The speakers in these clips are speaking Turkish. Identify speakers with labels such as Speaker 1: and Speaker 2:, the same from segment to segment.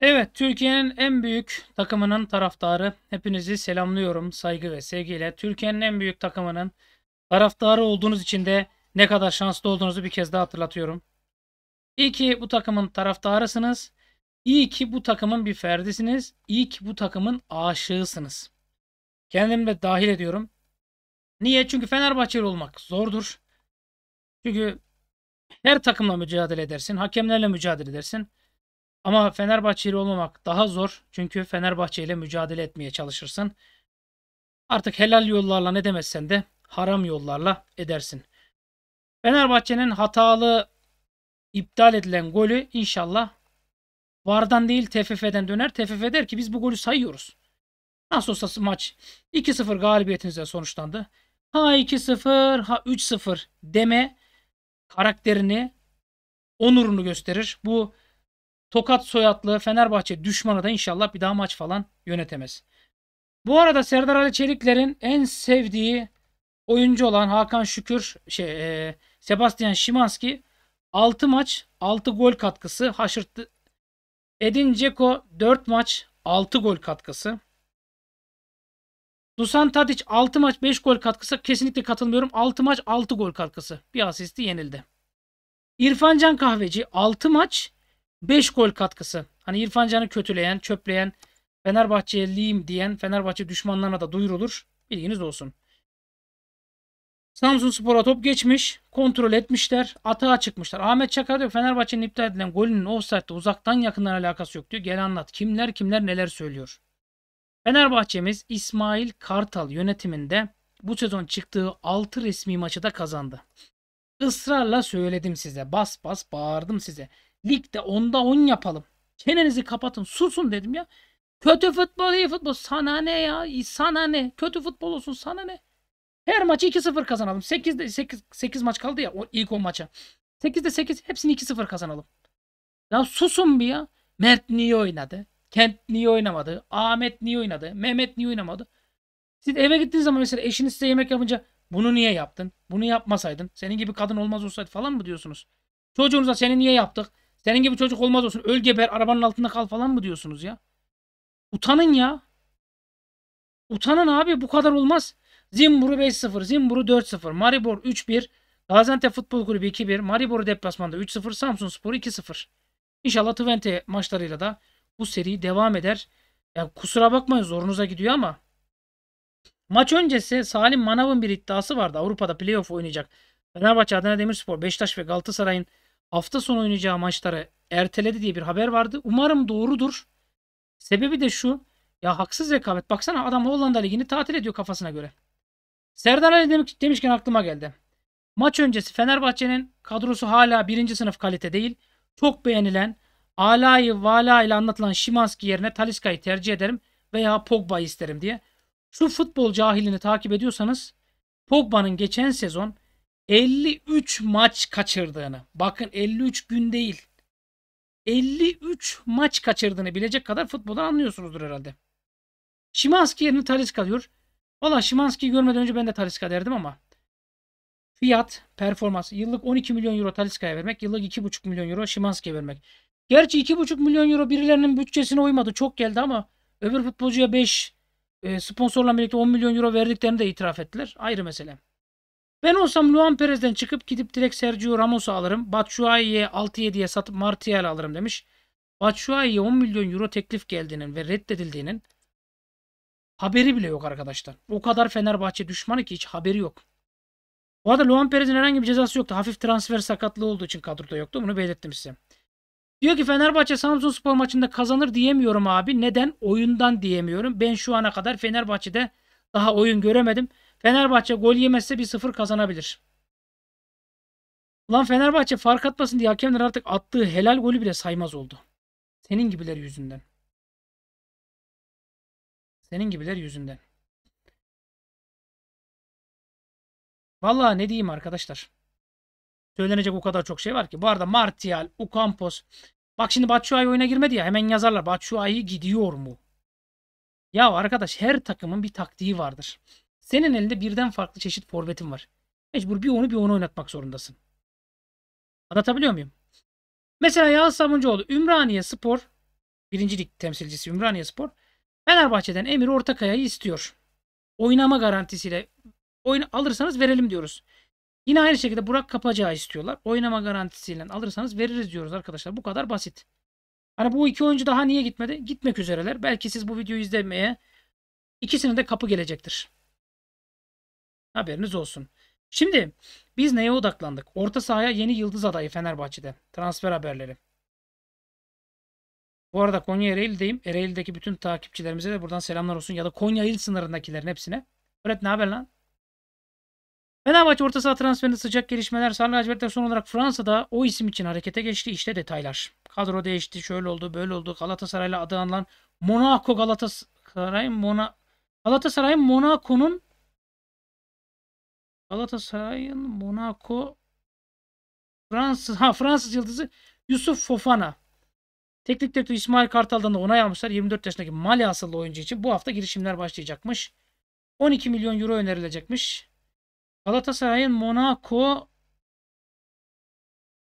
Speaker 1: Evet, Türkiye'nin en büyük takımının taraftarı. Hepinizi selamlıyorum saygı ve sevgiyle. Türkiye'nin en büyük takımının taraftarı olduğunuz için de ne kadar şanslı olduğunuzu bir kez daha hatırlatıyorum. İyi ki bu takımın taraftarısınız. İyi ki bu takımın bir ferdisiniz. İyi ki bu takımın aşığısınız. Kendimi de dahil ediyorum. Niye? Çünkü Fenerbahçeli olmak zordur. Çünkü her takımla mücadele edersin. Hakemlerle mücadele edersin. Ama Fenerbahçeli olmamak daha zor. Çünkü Fenerbahçe ile mücadele etmeye çalışırsın. Artık helal yollarla ne demezsen de haram yollarla edersin. Fenerbahçe'nin hatalı iptal edilen golü inşallah VAR'dan değil TFF'den döner. TFF der ki biz bu golü sayıyoruz. Nasıl olsa maç 2-0 galibiyetinizle sonuçlandı. Ha 2-0 ha 3-0 deme karakterini onurunu gösterir. Bu Tokat soyadlı Fenerbahçe düşmanı da inşallah bir daha maç falan yönetemez. Bu arada Serdar Ali Çelikler'in en sevdiği oyuncu olan Hakan Şükür, şey, e, Sebastian Şimanski 6 maç 6 gol katkısı haşırttı. Edin Ceko 4 maç 6 gol katkısı. Dusan Tadic 6 maç 5 gol katkısı. Kesinlikle katılmıyorum. 6 maç 6 gol katkısı. Bir asisti yenildi. İrfan Can Kahveci 6 maç 5 gol katkısı. Hani İrfan Can'ı kötüleyen, çöpleyen, Fenerbahçeliyim diyen Fenerbahçe düşmanlarına da duyurulur. Bilginiz olsun. Samsun Spor'a top geçmiş. Kontrol etmişler. Atağa çıkmışlar. Ahmet Çakar diyor Fenerbahçe'nin iptal edilen golünün offside'de uzaktan yakından alakası yok diyor. Gel anlat. Kimler kimler neler söylüyor. Fenerbahçemiz İsmail Kartal yönetiminde bu sezon çıktığı 6 resmi maçı da kazandı. Israrla söyledim size. Bas bas bağırdım size. Ligde onda 10 yapalım. Çenenizi kapatın susun dedim ya. Kötü futbol iyi futbol. Sana ne ya? Sana ne? Kötü futbol olsun sana ne? Her maçı 2-0 kazanalım. 8'de 8, 8 maç kaldı ya o ilk 10 maça. 8'de 8 hepsini 2-0 kazanalım. Ya susun bir ya. Mert niye oynadı? Kent niye oynamadı? Ahmet niye oynadı? Mehmet niye oynamadı? Siz eve gittiğiniz zaman mesela eşiniz size yemek yapınca bunu niye yaptın? Bunu yapmasaydın. Senin gibi kadın olmaz olsaydı falan mı diyorsunuz? Çocuğunuza seni niye yaptık? Senin gibi çocuk olmaz olsun. Öl geber arabanın altında kal falan mı diyorsunuz ya? Utanın ya. Utanın abi bu kadar olmaz. Zimburu 5-0, Zimburu 4-0, Maribor 3-1, Gaziantep Futbol Kulübü 2-1, Maribor deplasmanda 3-0, Samsun Spor 2-0. İnşallah Twente maçlarıyla da bu seri devam eder. Yani kusura bakmayın zorunuza gidiyor ama maç öncesi Salim Manav'ın bir iddiası vardı. Avrupa'da playoff oynayacak. Fenerbahçe, Adana Demirspor, Beşiktaş ve Galatasaray'ın hafta sonu oynayacağı maçları erteledi diye bir haber vardı. Umarım doğrudur. Sebebi de şu. Ya haksız rekabet. Baksana adam Hollanda Ligi'ni tatil ediyor kafasına göre. Serdar Ali demiş, demişken aklıma geldi. Maç öncesi Fenerbahçe'nin kadrosu hala birinci sınıf kalite değil. Çok beğenilen Alayı Vala ile anlatılan Şimanski yerine Taliska'yı tercih ederim veya Pogba'yı isterim diye. Şu futbol cahilini takip ediyorsanız Pogba'nın geçen sezon 53 maç kaçırdığını. Bakın 53 gün değil. 53 maç kaçırdığını bilecek kadar futboldan anlıyorsunuzdur herhalde. Şimanski yerine Taliska diyor. Valla Şimanski'yi görmeden önce ben de Taliska derdim ama fiyat, performans. Yıllık 12 milyon euro Taliska'ya vermek, yıllık 2,5 milyon euro Şimanski'ye vermek. Gerçi 2,5 milyon euro birilerinin bütçesine uymadı. Çok geldi ama öbür futbolcuya 5 e, sponsorla birlikte 10 milyon euro verdiklerini de itiraf ettiler. Ayrı mesele. Ben olsam Luan Perez'den çıkıp gidip direkt Sergio Ramos'u alırım. Batshuayi'ye 6-7'ye satıp Martial alırım demiş. Batshuayi'ye 10 milyon euro teklif geldiğinin ve reddedildiğinin haberi bile yok arkadaşlar. O kadar Fenerbahçe düşmanı ki hiç haberi yok. Bu arada Luan Perez'in herhangi bir cezası yoktu. Hafif transfer sakatlığı olduğu için kadroda yoktu. Bunu belirttim size. Diyor ki Fenerbahçe Samsunspor maçında kazanır diyemiyorum abi. Neden? Oyundan diyemiyorum. Ben şu ana kadar Fenerbahçe'de daha oyun göremedim. Fenerbahçe gol yemezse 1-0 kazanabilir. Ulan Fenerbahçe fark atmasın diye hakemler artık attığı helal golü bile saymaz oldu. Senin
Speaker 2: gibiler yüzünden. Senin gibiler yüzünden. Vallahi ne diyeyim arkadaşlar.
Speaker 1: Söylenecek o kadar çok şey var ki. Bu arada Martial, Ucampos. Bak şimdi Batshuayi oyuna girmedi ya hemen yazarlar. Batshuayi gidiyor mu? Ya arkadaş her takımın bir taktiği vardır. Senin elinde birden farklı çeşit forvetin var. Mecbur bir onu bir onu oynatmak zorundasın. Anlatabiliyor muyum? Mesela Yağız Sabuncuoğlu Ümraniye Spor birincilik temsilcisi Ümraniye Spor Fenerbahçe'den Emir Ortakaya'yı istiyor. Oynama garantisiyle oyun alırsanız verelim diyoruz. Yine aynı şekilde Burak Kapacağı istiyorlar. Oynama garantisiyle alırsanız veririz diyoruz arkadaşlar. Bu kadar basit. Hani bu iki oyuncu daha niye gitmedi? Gitmek üzereler. Belki siz bu videoyu izlemeye ikisinin de kapı gelecektir. Haberiniz olsun. Şimdi biz neye odaklandık? Orta sahaya yeni yıldız adayı Fenerbahçe'de. Transfer haberleri. Bu arada Konya Ereğli'deyim. Ereğli'deki bütün takipçilerimize de buradan selamlar olsun. Ya da Konya il sınırındakilerin hepsine. Öğret ne haber lan? Fenerbahçe orta saha transferinde sıcak gelişmeler. Sarı lacivertler son olarak Fransa'da o isim için harekete geçti. İşte detaylar. Kadro değişti. Şöyle oldu. Böyle oldu. Galatasaray'la adı anılan Monaco Galatasaray Mona Galatasaray Monaco'nun
Speaker 2: Galatasaray'ın Monaco Fransız ha Fransız yıldızı Yusuf Fofana. Teknik direktör İsmail
Speaker 1: Kartal'dan da onay almışlar. 24 yaşındaki Mali asıllı oyuncu için bu hafta girişimler başlayacakmış. 12 milyon euro önerilecekmiş. Galatasaray'ın Monaco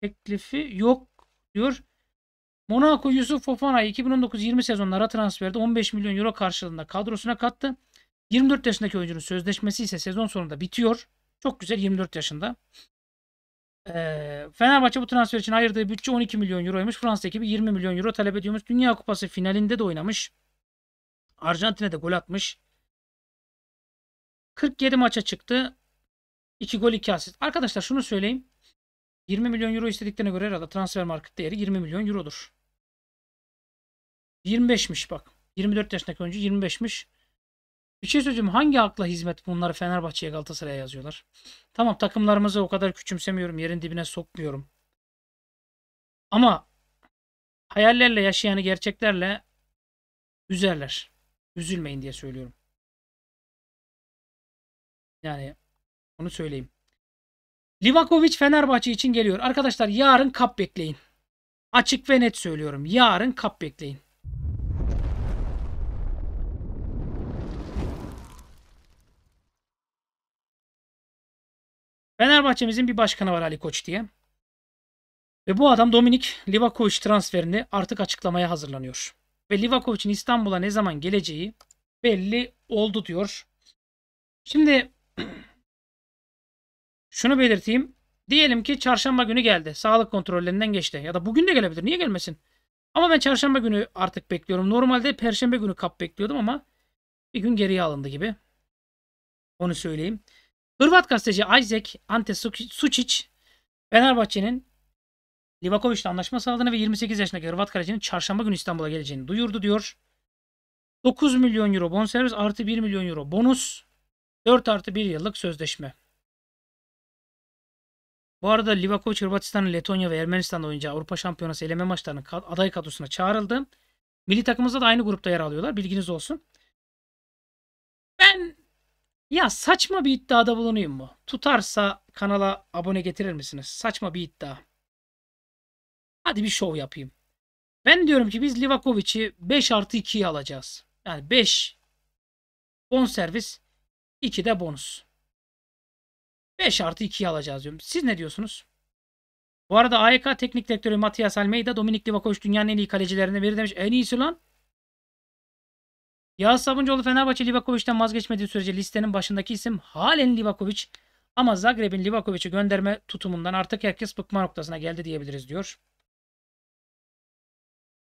Speaker 1: teklifi yok diyor. Monaco Yusuf Fofana 2019-20 sezonlara transferde 15 milyon euro karşılığında kadrosuna kattı. 24 yaşındaki oyuncunun sözleşmesi ise sezon sonunda bitiyor. Çok güzel 24 yaşında. Ee, Fenerbahçe bu transfer için ayırdığı bütçe 12 milyon euroymuş. Fransa ekibi 20 milyon euro talep ediyormuş. Dünya Kupası finalinde de oynamış. Arjantin'e de gol atmış. 47 maça çıktı. 2 gol 2 asist. Arkadaşlar şunu söyleyeyim. 20 milyon euro istediklerine göre herhalde transfer market değeri 20 milyon eurodur. 25'miş bak. 24 yaşındaki oyuncu 25'miş. Bir şey söyleyeceğim. Hangi akla hizmet bunları Fenerbahçe'ye Galatasaray'a yazıyorlar? Tamam takımlarımızı o kadar küçümsemiyorum. Yerin
Speaker 2: dibine sokmuyorum. Ama hayallerle yaşayanı gerçeklerle üzerler. Üzülmeyin diye söylüyorum. Yani onu söyleyeyim. Livakovic Fenerbahçe
Speaker 1: için geliyor. Arkadaşlar yarın kap bekleyin. Açık ve net söylüyorum. Yarın kap bekleyin. Fenerbahçe'mizin bir başkanı var Ali Koç diye. Ve bu adam Dominik Livakovic transferini artık açıklamaya hazırlanıyor. Ve Livakovic'in İstanbul'a ne zaman geleceği belli oldu diyor. Şimdi şunu belirteyim. Diyelim ki çarşamba günü geldi. Sağlık kontrollerinden geçti. Ya da bugün de gelebilir. Niye gelmesin? Ama ben çarşamba günü artık bekliyorum. Normalde perşembe günü kap bekliyordum ama bir gün geriye alındı gibi. Onu söyleyeyim. Hırvat gazeteci Isaac Ante Sučić Fenerbahçe'nin Livakovic'le anlaşma sağladığını ve 28 yaşındaki Hırvat kalecinin çarşamba günü İstanbul'a geleceğini duyurdu diyor. 9 milyon euro bonservis artı 1 milyon euro bonus 4 artı 1 yıllık sözleşme. Bu arada Livakovic Hırvatistan'ın Letonya ve Ermenistan'da oynayacağı Avrupa Şampiyonası eleme maçlarının aday kadrosuna çağrıldı. Milli takımımızda da aynı grupta yer alıyorlar. Bilginiz olsun. Ben ya saçma bir iddiada bulunayım mı? Tutarsa kanala abone getirir misiniz? Saçma bir iddia. Hadi bir şov yapayım. Ben diyorum ki biz Livakovic'i 5 artı 2'yi alacağız. Yani 5 bon servis 2 de bonus. 5 artı 2'yi alacağız diyorum. Siz ne diyorsunuz? Bu arada AYK Teknik Direktörü Matias Almeida Dominik Livakovic dünyanın en iyi kalecilerinden biri demiş. En iyisi lan. Yağız Sabuncuoğlu Fenerbahçe Livakovic'den vazgeçmediği sürece listenin başındaki isim halen Livakovic ama Zagreb'in Livakovic'i gönderme tutumundan artık herkes bıkma noktasına geldi diyebiliriz diyor.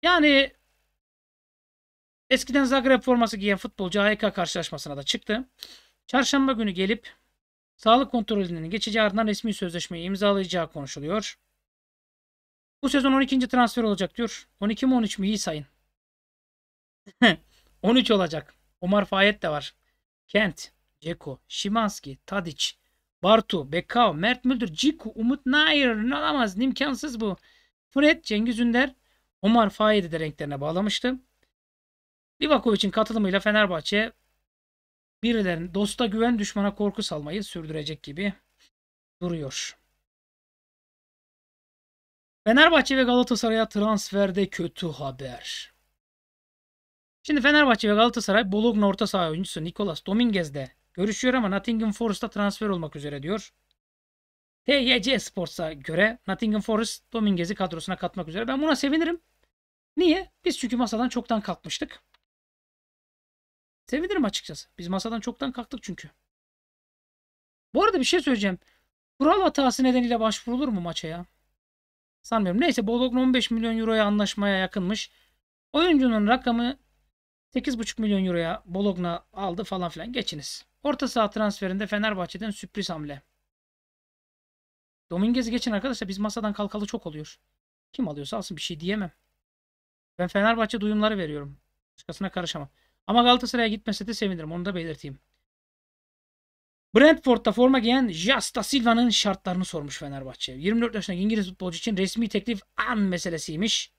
Speaker 1: Yani eskiden Zagreb forması giyen futbolcu AYK karşılaşmasına da çıktı. Çarşamba günü gelip sağlık kontrolünün geçeceği ardından resmi sözleşmeyi imzalayacağı konuşuluyor. Bu sezon 12. transfer olacak diyor. 12 mi 13 mi iyi sayın. 13 olacak. Omar Fayet de var. Kent, Ceko, Şimanski, Tadic, Bartu, Bekao, Mert Müldür, Ciku, Umut Nair. Ne olamaz. İmkansız bu. Fred, Cengiz Ünder, Omar Fayet'i de renklerine bağlamıştı. Livakovic'in katılımıyla Fenerbahçe birilerin dosta güven düşmana korku salmayı sürdürecek gibi duruyor. Fenerbahçe ve Galatasaray'a transferde kötü haber. Şimdi Fenerbahçe ve Galatasaray Bologna orta saha oyuncusu Nicolas de görüşüyor ama Nottingham Forest'a transfer olmak üzere diyor. TYC Sports'a göre Nottingham Forest Dominguez'i kadrosuna katmak üzere. Ben buna sevinirim. Niye? Biz çünkü masadan çoktan kalkmıştık. Sevinirim açıkçası. Biz masadan çoktan kalktık çünkü. Bu arada bir şey söyleyeceğim. Kural hatası nedeniyle başvurulur mu maça ya? Sanmıyorum. Neyse Bologna 15 milyon euroya anlaşmaya yakınmış. Oyuncunun rakamı 8,5 milyon euroya Bologna aldı falan filan. Geçiniz. Orta saha transferinde Fenerbahçe'den sürpriz hamle. Dominguez geçin arkadaşlar biz masadan kalkalı çok oluyor. Kim alıyorsa alsın bir şey diyemem. Ben Fenerbahçe duyumları veriyorum. Başkasına karışamam. Ama Galatasaray'a gitmese de sevinirim. Onu da belirteyim. Brentford'da forma giyen Jasta Silva'nın şartlarını sormuş Fenerbahçe. 24 yaşındaki İngiliz futbolcu için resmi teklif an meselesiymiş.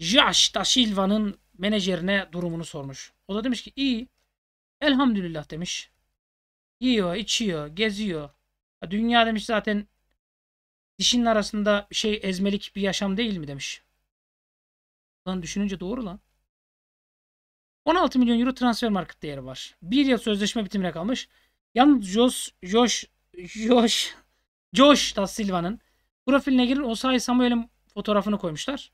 Speaker 1: Jasta Silva'nın menajerine durumunu sormuş. O da demiş ki iyi. Elhamdülillah demiş. Yiyor, içiyor, geziyor. Dünya demiş zaten dişinin arasında şey ezmelik bir yaşam değil mi demiş. Lan düşününce doğru lan. 16 milyon euro transfer market değeri var. Bir yıl sözleşme bitimine kalmış. Yalnız Josh, Josh, Josh, Josh da Silva'nın profiline girin Osay Samuel'in fotoğrafını koymuşlar.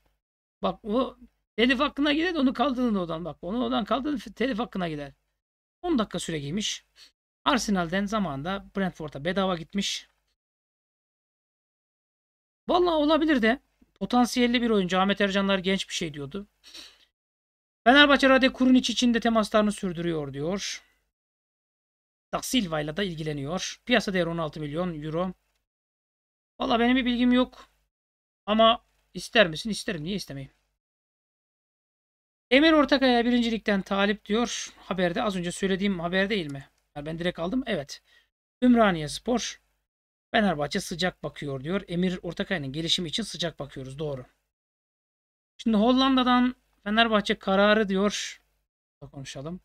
Speaker 1: Bak o Telif hakkına gider onu kaldırın oradan bak. Onu oradan kaldırın telif hakkına gider. 10 dakika süre giymiş. Arsenal'den zamanında Brentford'a bedava gitmiş. Vallahi olabilir de. Potansiyelli bir oyuncu. Ahmet Ercanlar genç bir şey diyordu. Fenerbahçe Rade Kurunic için de temaslarını sürdürüyor diyor. Da Silva ile de ilgileniyor. Piyasa değeri 16 milyon euro. Valla benim bir bilgim yok. Ama ister misin? İsterim. Niye istemeyeyim? Emir Ortakaya birincilikten talip diyor. Haberde az önce söylediğim haber değil mi? Ben direkt aldım. Evet. Ümraniye Spor. Fenerbahçe sıcak bakıyor diyor. Emir Ortakaya'nın gelişimi için sıcak bakıyoruz. Doğru. Şimdi Hollanda'dan Fenerbahçe kararı diyor. Konuşalım.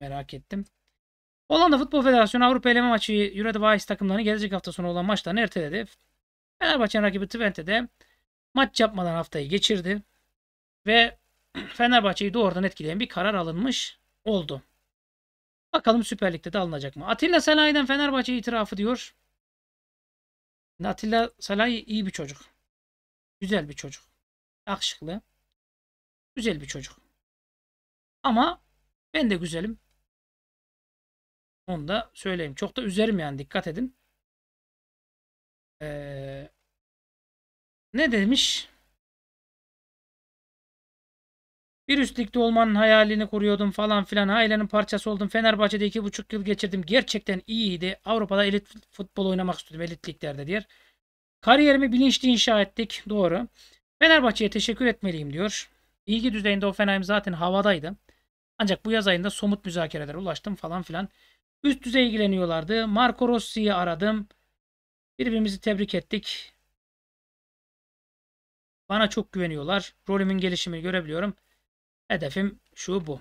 Speaker 1: Merak ettim. Hollanda Futbol Federasyonu Avrupa eleme maçı Eredivisie takımlarını gelecek hafta sonu olan maçlarını erteledi. Fenerbahçe'nin rakibi Twente'de maç yapmadan haftayı geçirdi. Ve Fenerbahçe'yi doğrudan etkileyen bir karar alınmış oldu. Bakalım Süper Lig'de de alınacak mı? Atilla Salahi'den Fenerbahçe itirafı diyor.
Speaker 2: Atilla Salay iyi bir çocuk. Güzel bir çocuk. Yakışıklı. Güzel bir çocuk. Ama ben de güzelim. Onu da söyleyeyim. Çok da üzerim yani dikkat edin. Ee, ne demiş? Bir üst olmanın hayalini kuruyordum falan filan. Ailenin parçası
Speaker 1: oldum. Fenerbahçe'de iki buçuk yıl geçirdim. Gerçekten iyiydi. Avrupa'da elit futbol oynamak istedim. Elitliklerde liglerde diğer. Kariyerimi bilinçli inşa ettik. Doğru. Fenerbahçe'ye teşekkür etmeliyim diyor. İlgi düzeyinde Offenheim zaten havadaydı. Ancak bu yaz ayında somut müzakerelere ulaştım falan filan. Üst düzey ilgileniyorlardı. Marco Rossi'yi aradım. Birbirimizi tebrik ettik. Bana çok güveniyorlar. Rolümün gelişimini görebiliyorum. Hedefim şu bu.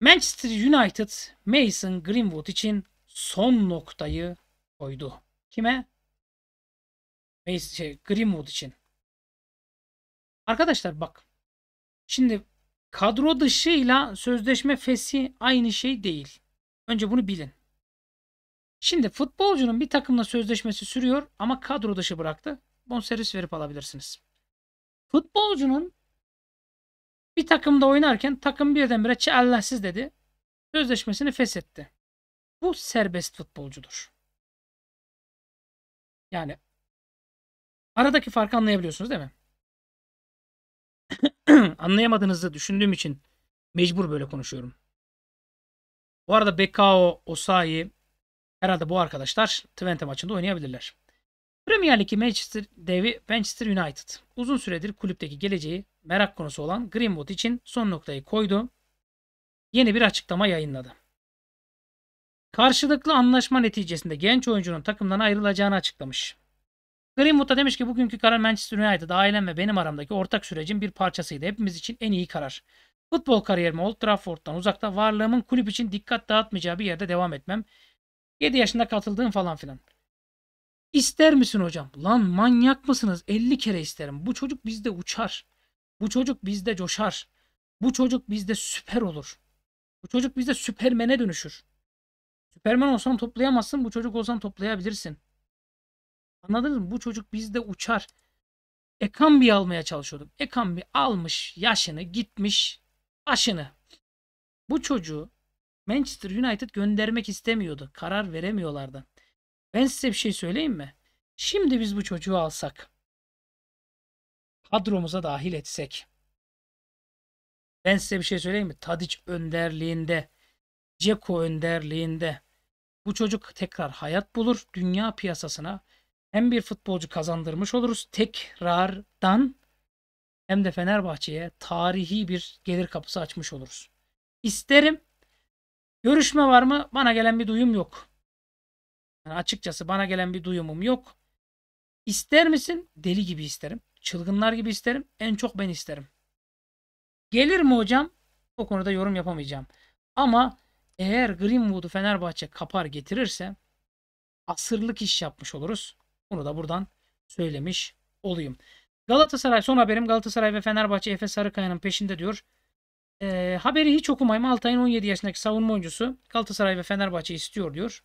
Speaker 1: Manchester United Mason Greenwood için son noktayı koydu. Kime?
Speaker 2: Mason, şey, Greenwood için. Arkadaşlar bak. Şimdi kadro dışıyla sözleşme fesi aynı
Speaker 1: şey değil. Önce bunu bilin. Şimdi futbolcunun bir takımla sözleşmesi sürüyor ama kadro dışı bıraktı. Bonservis verip alabilirsiniz. Futbolcunun bir takımda oynarken takım birdenbire Allahsiz dedi.
Speaker 2: Sözleşmesini feshetti. Bu serbest futbolcudur. Yani aradaki farkı anlayabiliyorsunuz değil mi? Anlayamadığınızı düşündüğüm için mecbur böyle konuşuyorum.
Speaker 1: Bu arada Bekao, Osayi herhalde bu arkadaşlar Twente maçında oynayabilirler. Premier Lig'i Manchester devi Manchester United. Uzun süredir kulüpteki geleceği merak konusu olan Greenwood için son noktayı koydu. Yeni bir açıklama yayınladı. Karşılıklı anlaşma neticesinde genç oyuncunun takımdan ayrılacağını açıklamış. Greenwood da demiş ki bugünkü karar Manchester United'da ailem ve benim aramdaki ortak sürecin bir parçasıydı. Hepimiz için en iyi karar. Futbol kariyerimi Old Trafford'dan uzakta varlığımın kulüp için dikkat dağıtmayacağı bir yerde devam etmem. 7 yaşında katıldığım falan filan. İster misin hocam? Lan manyak mısınız? 50 kere isterim. Bu çocuk bizde uçar. Bu çocuk bizde coşar. Bu çocuk bizde süper olur. Bu çocuk bizde süpermene dönüşür. Süpermen olsan toplayamazsın. Bu çocuk olsan toplayabilirsin. Anladınız mı? Bu çocuk bizde uçar. Ekambi almaya çalışıyordum. Ekambi almış yaşını gitmiş Başını. Bu çocuğu Manchester United göndermek istemiyordu. Karar veremiyorlardı. Ben size bir şey söyleyeyim mi? Şimdi biz bu çocuğu alsak kadromuza dahil etsek. Ben size bir şey söyleyeyim mi? Tadic önderliğinde, Ceko önderliğinde bu çocuk tekrar hayat bulur. Dünya piyasasına hem bir futbolcu kazandırmış oluruz tekrardan hem de Fenerbahçe'ye tarihi bir gelir kapısı açmış oluruz. İsterim. Görüşme var mı? Bana gelen bir duyum yok. Yani açıkçası bana gelen bir duyumum yok. İster misin? Deli gibi isterim. Çılgınlar gibi isterim. En çok ben isterim. Gelir mi hocam? O konuda yorum yapamayacağım. Ama eğer Greenwood'u Fenerbahçe kapar getirirse asırlık iş yapmış oluruz. Bunu da buradan söylemiş olayım. Galatasaray son haberim Galatasaray ve Fenerbahçe Efes Sarıkaya'nın peşinde diyor. E, haberi hiç okumayayım. Altay'ın 17 yaşındaki savunma oyuncusu Galatasaray ve Fenerbahçe istiyor diyor.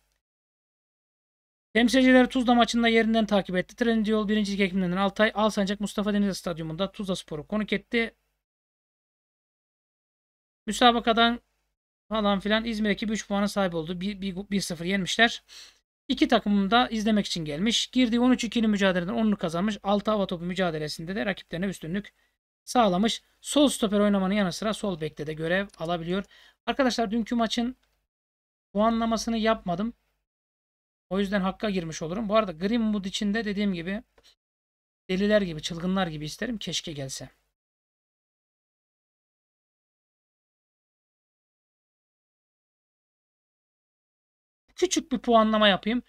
Speaker 1: Temsilcileri Tuzla maçında yerinden takip etti. Trendyol 1. Ekim'den Altay Alsancak Mustafa Denizli Stadyumunda Tuzla Spor'u konuk etti. Müsabakadan falan filan İzmir ekibi 3 puana sahip oldu. 1-0 yenmişler. İki takım da izlemek için gelmiş. Girdiği 13 ikili mücadeleden 10'unu kazanmış. 6 hava topu mücadelesinde de rakiplerine üstünlük sağlamış. Sol stoper oynamanın yanı sıra sol bekte de görev alabiliyor. Arkadaşlar dünkü maçın puanlamasını yapmadım. O yüzden hakka girmiş olurum. Bu arada
Speaker 2: Greenwood için de dediğim gibi deliler gibi, çılgınlar gibi isterim. Keşke gelse. Küçük bir puanlama yapayım.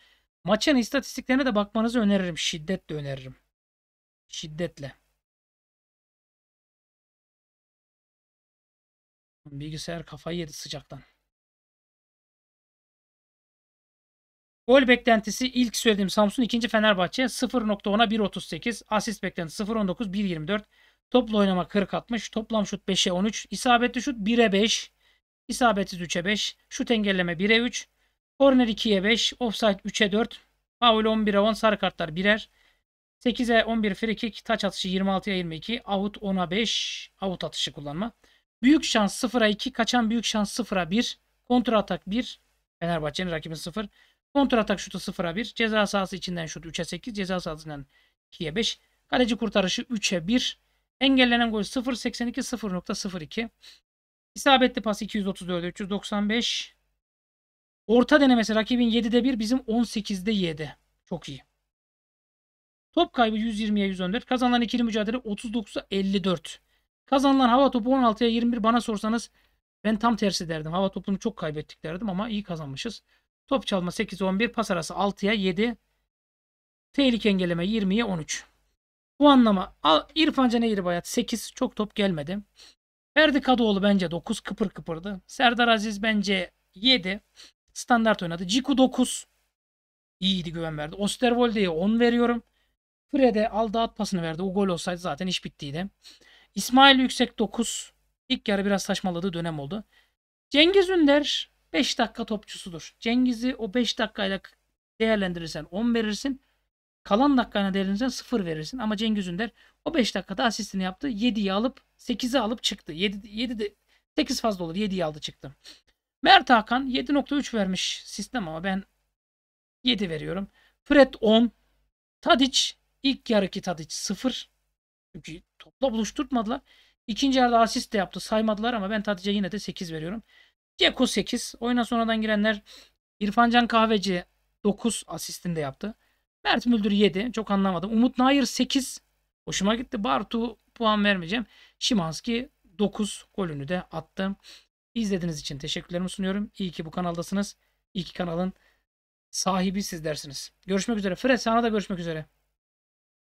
Speaker 2: Maçın istatistiklerine de bakmanızı öneririm. Şiddetle öneririm. Şiddetle. Bilgisayar kafayı yedi sıcaktan. Gol beklentisi ilk söylediğim Samsun, ikinci
Speaker 1: Fenerbahçe 0.10'a 1.38. Asist beklentisi 0.19 1.24. Toplu oynama 40 60. Toplam şut 5'e 13. İsabetli şut 1'e 5. İsabetsiz 3'e 5. Şut engelleme 1'e 3. Korner 2'ye 5. Offside 3'e 4. Faul 11'e 10. Sarı kartlar birer. 8'e 11 free kick. Taç atışı 26'ya 22. Out 10'a 5. Out atışı kullanma. Büyük şans 0'a 2. Kaçan büyük şans 0'a 1. Kontra atak 1. Fenerbahçe'nin rakibi 0. Kontratak şutu 0'a 1. Ceza sahası içinden şut 3'e 8. Ceza sahasından 2'ye 5. Kaleci kurtarışı 3'e 1. Engellenen gol 0.82 0.02. İsabetli pas 234 395. Orta denemesi rakibin 7'de 1 bizim 18'de 7. Çok iyi. Top kaybı 120'ye 114. Kazanılan ikili mücadele 39'a 54. Kazanılan hava topu 16'ya 21. Bana sorsanız ben tam tersi derdim. Hava topunu çok kaybettik derdim ama iyi kazanmışız. Top çalma 8 11. Pas arası 6'ya 7. Tehlike engelleme 20'ye 13. Bu anlama İrfan Caneyir Bayat 8. Çok top gelmedi. Ferdi Kadıoğlu bence 9 kıpır kıpırdı. Serdar Aziz bence 7. Standart oynadı. Ciku 9. İyiydi güven verdi. Osterwolde'ye 10 veriyorum. Fred'e aldı at pasını verdi. O gol olsaydı zaten iş bittiydi. İsmail Yüksek 9. İlk yarı biraz saçmaladığı dönem oldu. Cengiz Ünder 5 dakika topçusudur. Cengiz'i o 5 dakikayla değerlendirirsen 10 verirsin. Kalan dakikayla değerlendirirsen 0 verirsin. Ama Cengiz Ünder o 5 dakikada asistini yaptı. 7'yi alıp 8'i alıp çıktı. 7, 7 de 8 fazla olur. 7'yi aldı çıktı. Mert Hakan 7.3 vermiş sistem ama ben 7 veriyorum. Fred 10. Tadic ilk yarıki Tadic 0. Çünkü topla buluşturmadılar. İkinci yarıda asist de yaptı saymadılar ama ben Tadic'e yine de 8 veriyorum. Ceko 8. Oyuna sonradan girenler İrfancan Kahveci 9 asistinde yaptı. Mert Müldür 7. Çok anlamadım. Umut Nayır 8. Hoşuma gitti. Bartu puan vermeyeceğim. Şimanski 9 golünü de attı. İzlediğiniz için teşekkürlerimi sunuyorum.
Speaker 2: İyi ki bu kanaldasınız. İyi ki kanalın sahibi sizlersiniz. Görüşmek üzere. Fred sana da görüşmek üzere.